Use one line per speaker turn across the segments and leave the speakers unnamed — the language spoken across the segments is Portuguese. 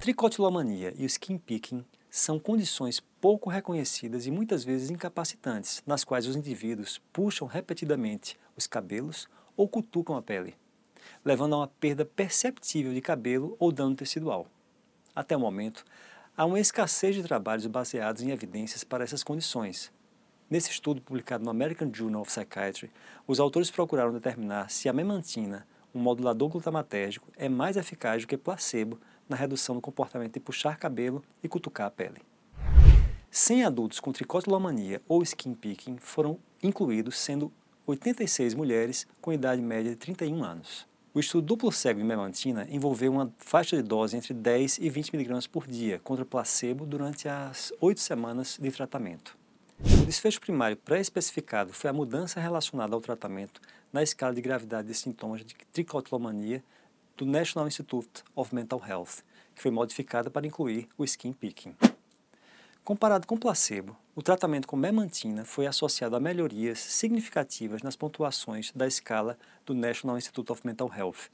tricotilomania e o skin picking são condições pouco reconhecidas e muitas vezes incapacitantes, nas quais os indivíduos puxam repetidamente os cabelos ou cutucam a pele, levando a uma perda perceptível de cabelo ou dano tecidual. Até o momento, há uma escassez de trabalhos baseados em evidências para essas condições. Nesse estudo publicado no American Journal of Psychiatry, os autores procuraram determinar se a memantina um modulador glutamatérgico é mais eficaz do que placebo na redução do comportamento de puxar cabelo e cutucar a pele. 100 adultos com tricotilomania ou skin picking foram incluídos, sendo 86 mulheres com idade média de 31 anos. O estudo duplo cego de melantina envolveu uma faixa de dose entre 10 e 20 mg por dia contra placebo durante as 8 semanas de tratamento desfecho primário pré-especificado foi a mudança relacionada ao tratamento na escala de gravidade de sintomas de tricotilomania do National Institute of Mental Health, que foi modificada para incluir o skin picking. Comparado com placebo, o tratamento com memantina foi associado a melhorias significativas nas pontuações da escala do National Institute of Mental Health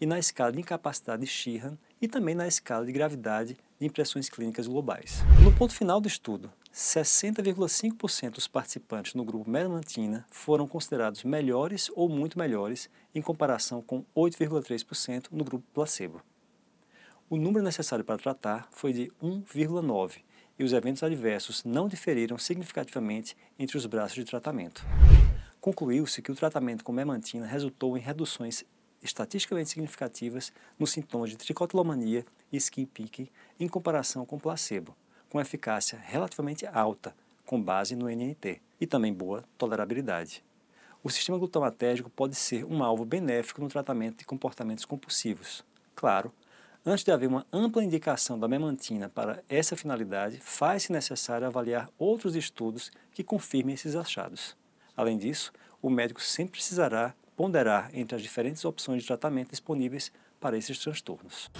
e na escala de incapacidade de Sheehan e também na escala de gravidade de impressões clínicas globais. No ponto final do estudo, 60,5% dos participantes no grupo melatonina foram considerados melhores ou muito melhores em comparação com 8,3% no grupo placebo. O número necessário para tratar foi de 1,9 e os eventos adversos não diferiram significativamente entre os braços de tratamento. Concluiu-se que o tratamento com memantina resultou em reduções estatisticamente significativas nos sintomas de tricotilomania e skin picking em comparação com placebo, com eficácia relativamente alta, com base no NNT, e também boa tolerabilidade. O sistema glutamatérgico pode ser um alvo benéfico no tratamento de comportamentos compulsivos. Claro, antes de haver uma ampla indicação da memantina para essa finalidade, faz-se necessário avaliar outros estudos que confirmem esses achados. Além disso, o médico sempre precisará ponderar entre as diferentes opções de tratamento disponíveis para esses transtornos.